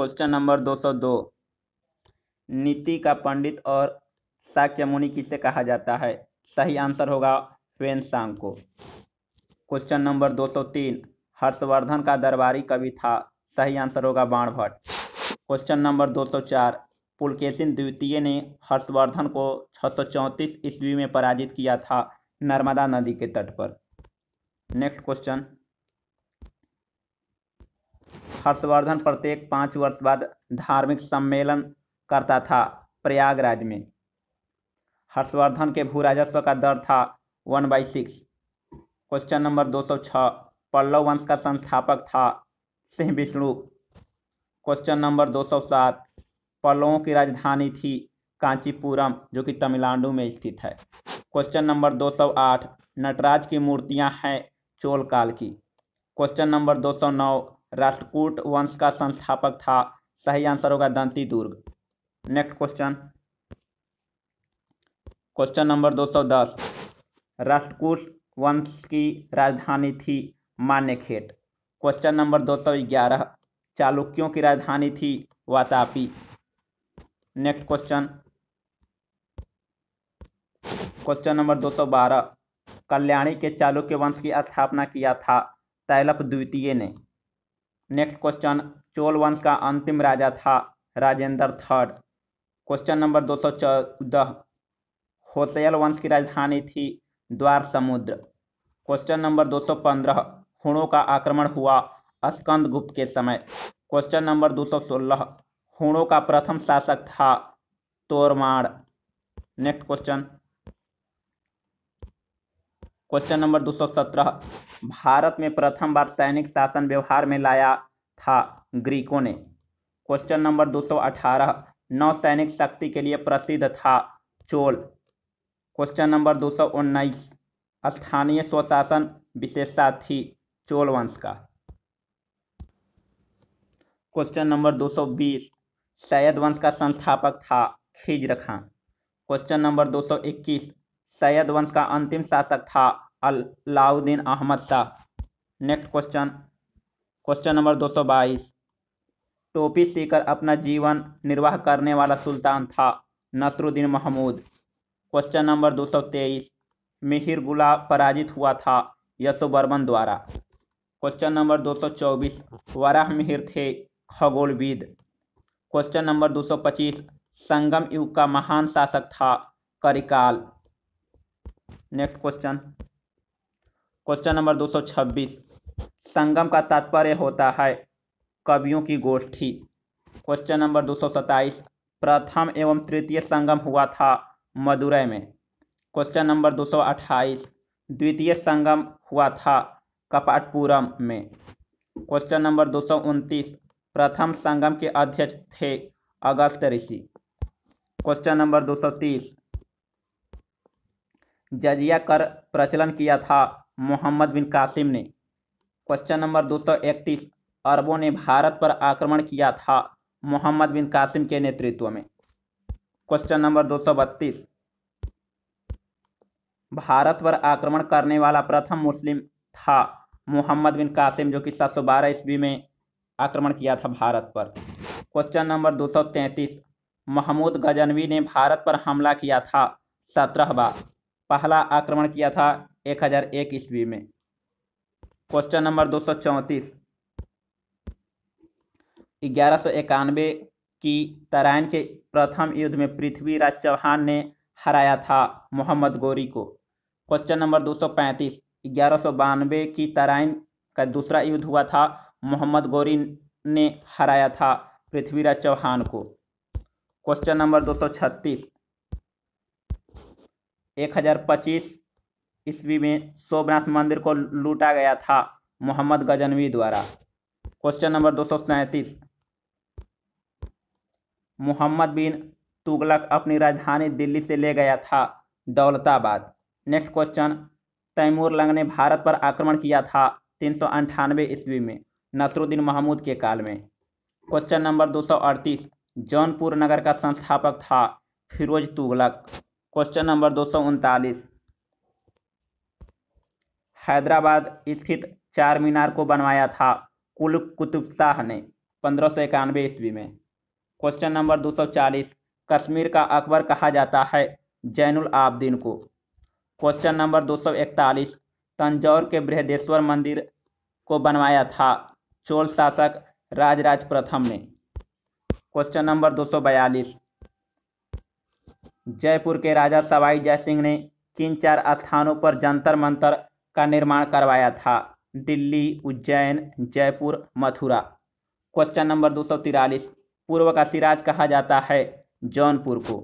question number 202 नीति का पंडित और साक्य मुनि किसे कहा जाता है सही आंसर होगा फेन सांग को क्वेश्चन नंबर 203 हर्षवर्धन का दरबारी कवि था सही आंसर होगा बाण भट्ट क्वेश्चन नंबर 204 पुलकेशिन द्वितीय ने हर्षवर्धन को छः ईस्वी में पराजित किया था नर्मदा नदी के तट पर नेक्स्ट क्वेश्चन हर्षवर्धन प्रत्येक पाँच वर्ष बाद धार्मिक सम्मेलन करता था प्रयागराज में हर्षवर्धन के भू राजस्व का दर था one by six question number दो सौ छः पल्लव वंश का संस्थापक था सिंह विष्णु क्वेश्चन नंबर दो सौ सात पल्लवों की राजधानी थी कांचीपुरम जो कि तमिलनाडु में स्थित है क्वेश्चन नंबर दो सौ आठ नटराज की मूर्तियां हैं चोल काल की क्वेश्चन नंबर दो सौ नौ राष्ट्रकूट वंश का संस्थापक था सही आंसर होगा Dantidurga next question question number 210 Rashtrakuta वंश की राजधानी थी मान्यखेट क्वेश्चन नंबर 211 चालुक्यों की राजधानी थी Vatapi next question question number 212 Kalyani के चालुक्य वंश की स्थापना किया था तैलप द्वितीय ने नेक्स्ट क्वेश्चन चोल वंश का अंतिम राजा था राजेंद्र थर्ड क्वेश्चन नंबर दो सौ चौदह होसैल वंश की राजधानी थी द्वार समुद्र क्वेश्चन नंबर दो सौ पंद्रह हुणों का आक्रमण हुआ स्कंद गुप्त के समय क्वेश्चन नंबर दो सौ सोलह हुणों का प्रथम शासक था Toramana next question question number 217 भारत में प्रथम बार सैनिक शासन व्यवहार में लाया था ग्रीकों ने क्वेश्चन नंबर 218 नौ सैनिक शक्ति के लिए प्रसिद्ध था चोल क्वेश्चन नंबर 219 स्थानीय स्वशासन विशेषता थी चोल वंश का क्वेश्चन नंबर 220 सैयद वंश का संस्थापक था खिजर खान क्वेश्चन नंबर 221 सैयद वंश का अंतिम शासक था Alauddin Ahmad Shah next question question number दो सौ बाईस टोपी सीकर अपना जीवन निर्वाह करने वाला सुल्तान था नसरुद्दीन महमूद क्वेश्चन नंबर दो सौ तेईस मिहिर गुला पराजित हुआ था यशोबर्मन द्वारा क्वेश्चन नंबर दो सौ चौबीस वराह मिहिर थे खगोलविद क्वेश्चन नंबर दो सौ पच्चीस संगम युग का महान शासक था Karikala next question question number 226 Sangam का तात्पर्य होता है कवियों की गोष्ठी क्वेश्चन नंबर 227 प्रथम एवं तृतीय संगम हुआ था मदुरै में क्वेश्चन नंबर 228 द्वितीय संगम हुआ था कपाटपुरम में क्वेश्चन नंबर दो प्रथम संगम के अध्यक्ष थे अगस्त ऋषि क्वेश्चन नंबर 230 जजिया कर प्रचलन किया था मोहम्मद बिन कासिम ने क्वेश्चन नंबर दो सौ इकतीस अरबों ने भारत पर आक्रमण किया था मोहम्मद बिन कासिम के नेतृत्व में क्वेश्चन नंबर दो सौ बत्तीस भारत पर आक्रमण करने वाला प्रथम मुस्लिम था मोहम्मद बिन कासिम जो कि सात सौ बारह ईस्वी में आक्रमण किया था भारत पर क्वेश्चन नंबर दो सौ तैंतीस महमूद गजनवी ने भारत पर हमला किया था सत्रह बार पहला आक्रमण किया था एक हजार एक ईस्वी में क्वेश्चन नंबर दो सौ चौंतीस ग्यारह सौ इक्यानवे की तराइन के प्रथम युद्ध में पृथ्वीराज चौहान ने हराया था मोहम्मद गोरी को क्वेश्चन नंबर दो सौ पैंतीस ग्यारह सौ बानवे की तराइन का दूसरा युद्ध हुआ था मोहम्मद गोरी ने हराया था पृथ्वीराज चौहान को क्वेश्चन नंबर दो सौ छत्तीस एक हजार पच्चीस ईस्वी में सोमनाथ मंदिर को लूटा गया था मोहम्मद गजनवी द्वारा क्वेश्चन नंबर दो सौ सैंतीस मोहम्मद बिन तुगलक अपनी राजधानी दिल्ली से ले गया था दौलताबाद नेक्स्ट क्वेश्चन तैमूर लंग ने भारत पर आक्रमण किया था तीन सौ अंठानवे ईस्वी में नसरुद्दीन महमूद के काल में क्वेश्चन नंबर दो सौ अड़तीस जौनपुर नगर का संस्थापक था फिरोज तुगलक क्वेश्चन नंबर दो सौ उनतालीस हैदराबाद स्थित चार मीनार को बनवाया था कुल कुतुब शाह ने पंद्रह सौ इक्यानवे ईस्वी में क्वेश्चन नंबर दो सौ चालीस कश्मीर का अकबर कहा जाता है जैनुल आबदीन को क्वेश्चन नंबर दो सौ इकतालीस तंजौर के बृहदेश्वर मंदिर को बनवाया था चोल शासक राजराज प्रथम ने क्वेश्चन नंबर दो सौ बयालीस जयपुर के राजा सवाई जय सिंह ने किन चार स्थानों पर जंतर मंतर का निर्माण करवाया था दिल्ली उज्जैन जयपुर मथुरा क्वेश्चन नंबर दो पूर्व का सिराज कहा जाता है जौनपुर को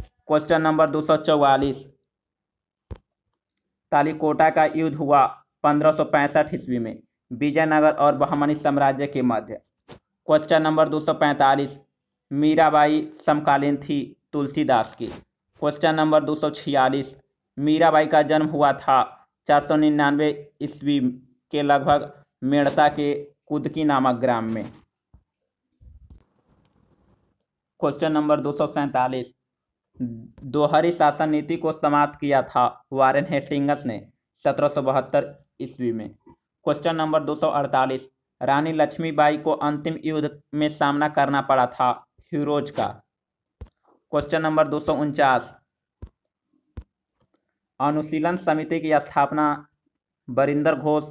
क्वेश्चन नंबर दो तालीकोटा का युद्ध हुआ पंद्रह ईस्वी में विजयनगर और बहमनी साम्राज्य के मध्य क्वेश्चन नंबर 245 मीराबाई समकालीन थी तुलसीदास की क्वेश्चन नंबर 246 मीराबाई का जन्म हुआ था चार सौ निन्यानवे ईस्वी के लगभग मेड़ता के कुदकी नामक ग्राम में क्वेश्चन नंबर दो सौ सैंतालीस दोहरी शासन नीति को समाप्त किया था वारेन हेस्टिंगस ने सत्रह सौ बहत्तर ईस्वी में क्वेश्चन नंबर दो सौ अड़तालीस रानी लक्ष्मीबाई को अंतिम युद्ध में सामना करना पड़ा था ह्यूरोज का क्वेश्चन नंबर दो सौ उनचास अनुशीलन समिति की स्थापना बरिंदर घोष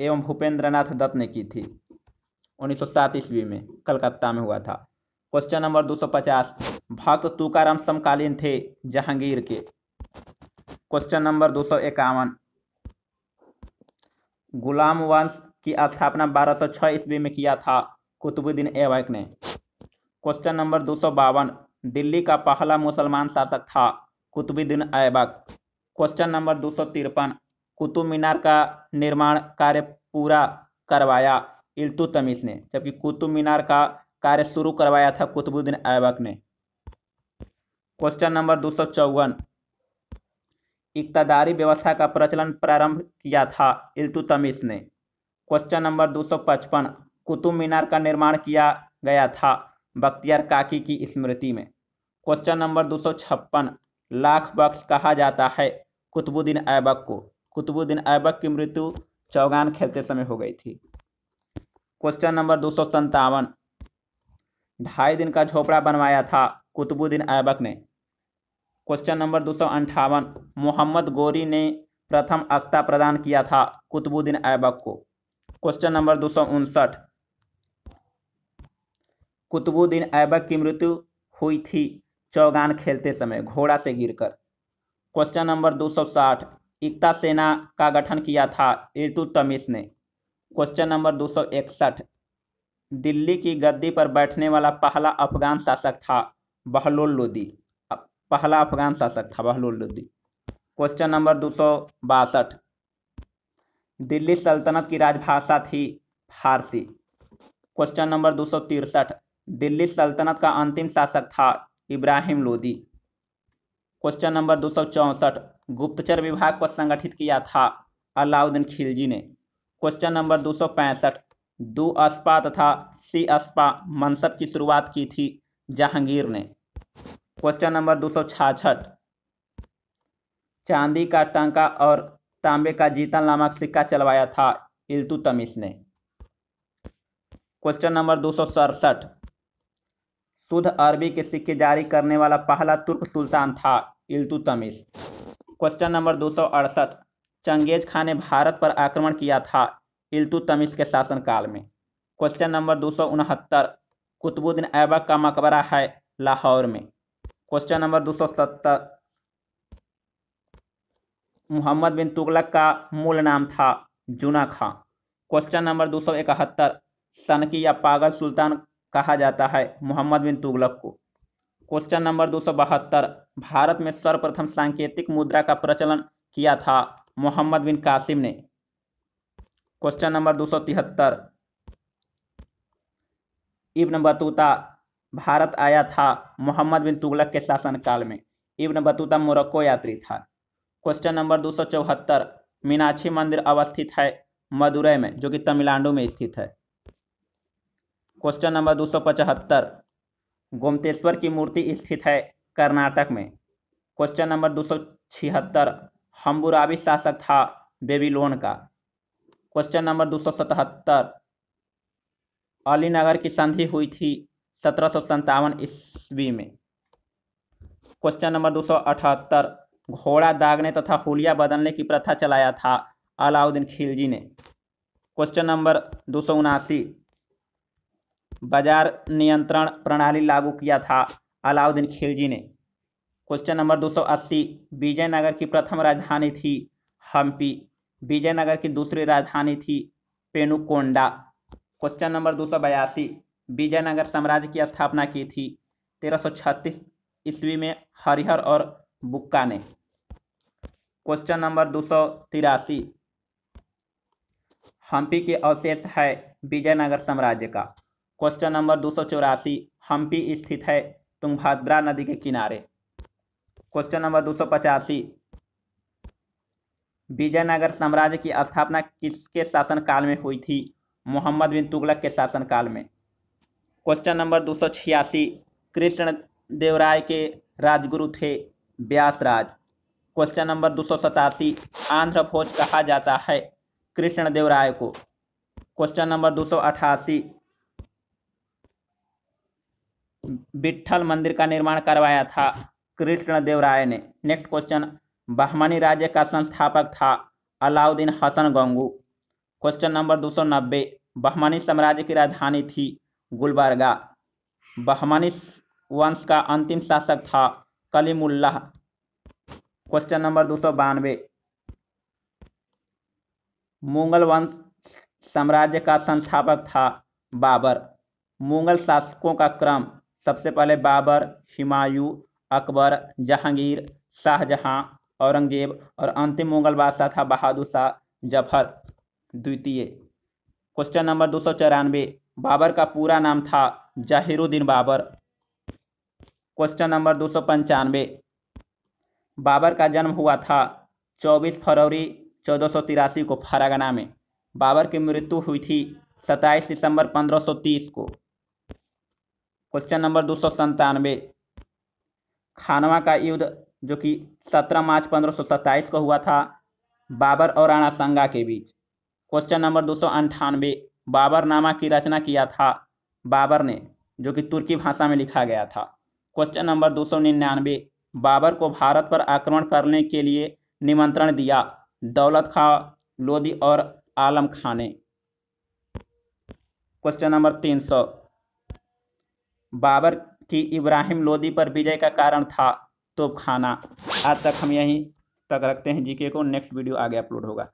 एवं भूपेंद्र नाथ दत्त ने की थी उन्नीस सौ ईस्वी में कलकत्ता में हुआ था क्वेश्चन नंबर 250 भक्त तुकाराम समकालीन थे जहांगीर के क्वेश्चन नंबर दो गुलाम वंश की स्थापना 1206 ईस्वी में किया था कुतुबुद्दीन ऐबक ने क्वेश्चन नंबर दो दिल्ली का पहला मुसलमान शासक था कुतुबुद्दीन ऐबक क्वेश्चन नंबर दो सौ तिरपन कुतुब मीनार का निर्माण कार्य पूरा करवाया इल्तुतमिश ने जबकि कुतुब मीनार का कार्य शुरू करवाया था कुतुबुद्दीन ऐबक ने क्वेश्चन नंबर दो सौ चौवन इकतादारी व्यवस्था का प्रचलन प्रारंभ किया था इल्तुतमिश ने क्वेश्चन नंबर दो सौ पचपन कुतुब मीनार का निर्माण किया गया था बख्तियार काकी की स्मृति में क्वेश्चन नंबर दो सौ छप्पन लाख बख्श कहा जाता है कुतुबुद्दीन ऐबक को कुतुबुद्दीन ऐबक की मृत्यु चौगान खेलते समय हो गई थी क्वेश्चन नंबर दो सौ ढाई दिन का झोपड़ा बनवाया था कुतुबुद्दीन ऐबक ने क्वेश्चन नंबर दो सौ अंठावन मोहम्मद गोरी ने प्रथम अक्ता प्रदान किया था कुतुबुद्दीन ऐबक को क्वेश्चन नंबर दो सौ उनसठ कुतुबुद्दीन ऐबक की मृत्यु हुई थी चौगान खेलते समय घोड़ा से गिरकर क्वेश्चन नंबर 260 एकता सेना का गठन किया था इर्तु तमिस ने क्वेश्चन नंबर 261 दिल्ली की गद्दी पर बैठने वाला पहला अफगान शासक था बहलोल लोदी पहला अफगान शासक था बहलोल लोदी क्वेश्चन नंबर दो दिल्ली सल्तनत की राजभाषा थी फारसी क्वेश्चन नंबर दो दिल्ली सल्तनत का अंतिम शासक था इब्राहिम लोदी क्वेश्चन नंबर दो सौ चौंसठ गुप्तचर विभाग को संगठित किया था अलाउद्दीन खिलजी ने क्वेश्चन नंबर दो सौ पैंसठ दो अस्पा तथा सी अस्पा मनसब की शुरुआत की थी जहांगीर ने क्वेश्चन नंबर दो सौ छाछठ चांदी का टंका और तांबे का जीतन नामक सिक्का चलवाया था इल्तुतमिश ने क्वेश्चन नंबर दो सौ सड़सठ शुद्ध अरबी के सिक्के जारी करने वाला पहला तुर्क सुल्तान था इल्तुतमिश क्वेश्चन नंबर दो सौ अड़सठ चंगेज खान ने भारत पर आक्रमण किया था इल्तुतमिश के शासनकाल में क्वेश्चन नंबर दो सौ उनहत्तर कुतुबुद्दीन ऐबक का मकबरा है लाहौर में क्वेश्चन नंबर दो सौ सत्तर मोहम्मद बिन तुगलक का मूल नाम था जुना खां क्वेश्चन नंबर दो सौ इकहत्तर सनकी या पागल सुल्तान कहा जाता है मोहम्मद बिन तुगलक को क्वेश्चन नंबर दो भारत में सर्वप्रथम सांकेतिक मुद्रा का प्रचलन किया था मोहम्मद बिन कासिम ने क्वेश्चन नंबर दो इब्न बतूता भारत आया था मोहम्मद बिन तुगलक के शासनकाल में इब्न बतूता मोरक्को यात्री था क्वेश्चन नंबर दो मीनाक्षी मंदिर अवस्थित है मदुरै में जो कि तमिलनाडु में स्थित है क्वेश्चन नंबर दो सौ पचहत्तर गोमतेश्वर की मूर्ति स्थित है कर्नाटक में क्वेश्चन नंबर दो सौ छिहत्तर हम्बुराबी शासक था बेबीलोन का क्वेश्चन नंबर दो सौ सतहत्तर अलीनगर की संधि हुई थी सत्रह सौ सत्तावन ईस्वी में क्वेश्चन नंबर दो सौ अठहत्तर घोड़ा दागने तथा हुलिया बदलने की प्रथा चलाया था अलाउद्दीन खिलजी ने क्वेश्चन नंबर दो सौ उनासी बाजार नियंत्रण प्रणाली लागू किया था अलाउद्दीन खिलजी ने क्वेश्चन नंबर 280 विजयनगर की प्रथम राजधानी थी हम्पी विजयनगर की दूसरी राजधानी थी पेनुकोंडा क्वेश्चन नंबर दो विजयनगर साम्राज्य की स्थापना की थी छत्तीस ईस्वी में हरिहर और बुक्का ने क्वेश्चन नंबर दो हम्पी के अवशेष है विजयनगर साम्राज्य का क्वेश्चन नंबर दो सौ चौरासी हम्पी स्थित है तुंगभद्रा नदी के किनारे क्वेश्चन नंबर दो सौ पचासी विजयनगर साम्राज्य की स्थापना किसके शासनकाल में हुई थी मोहम्मद बिन तुगलक के शासनकाल में क्वेश्चन नंबर दो सौ छियासी कृष्ण देवराय के राजगुरु थे व्यासराज क्वेश्चन नंबर दो सौ सतासी आंध्र भोज कहा जाता है कृष्ण देवराय को क्वेश्चन नंबर दो सौ अठासी विठल मंदिर का निर्माण करवाया था कृष्णदेव राय ने नेक्स्ट क्वेश्चन बहमनी राज्य का संस्थापक था अलाउद्दीन हसन गंगू क्वेश्चन नंबर दो सौ नब्बे बहमनी साम्राज्य की राजधानी थी गुलबर्गा बहमनी वंश का अंतिम शासक था कलीमुल्लाह क्वेश्चन नंबर दो सौ बानवे मुगल वंश साम्राज्य का संस्थापक था बाबर मुगल शासकों का क्रम सबसे पहले बाबर हिमायू अकबर जहांगीर शाहजहां औरंगजेब और अंतिम मुगल बादशाह था बहादुर शाह जफर द्वितीय क्वेश्चन नंबर दो सौ चौरानवे बाबर का पूरा नाम था जहिरुद्दीन बाबर क्वेश्चन नंबर दो सौ पंचानवे बाबर का जन्म हुआ था चौबीस फरवरी चौदह सौ तिरासी को फरागना में बाबर की मृत्यु हुई थी 27 दिसंबर पंद्रह सौ तीस को क्वेश्चन नंबर दो सौ संतानवे खानवा का युद्ध जो कि सत्रह मार्च पंद्रह सौ सत्ताईस को हुआ था बाबर और राणा संगा के बीच क्वेश्चन नंबर दो सौ अंठानवे नामा की रचना किया था बाबर ने जो कि तुर्की भाषा में लिखा गया था क्वेश्चन नंबर दो सौ निन्यानवे बाबर को भारत पर आक्रमण करने के लिए निमंत्रण दिया दौलत खां लोधी और आलम खां ने क्वेश्चन नंबर तीन सौ बाबर की इब्राहिम लोदी पर विजय का कारण था तोपखाना आज तक हम यहीं तक रखते हैं जीके को नेक्स्ट वीडियो आगे अपलोड होगा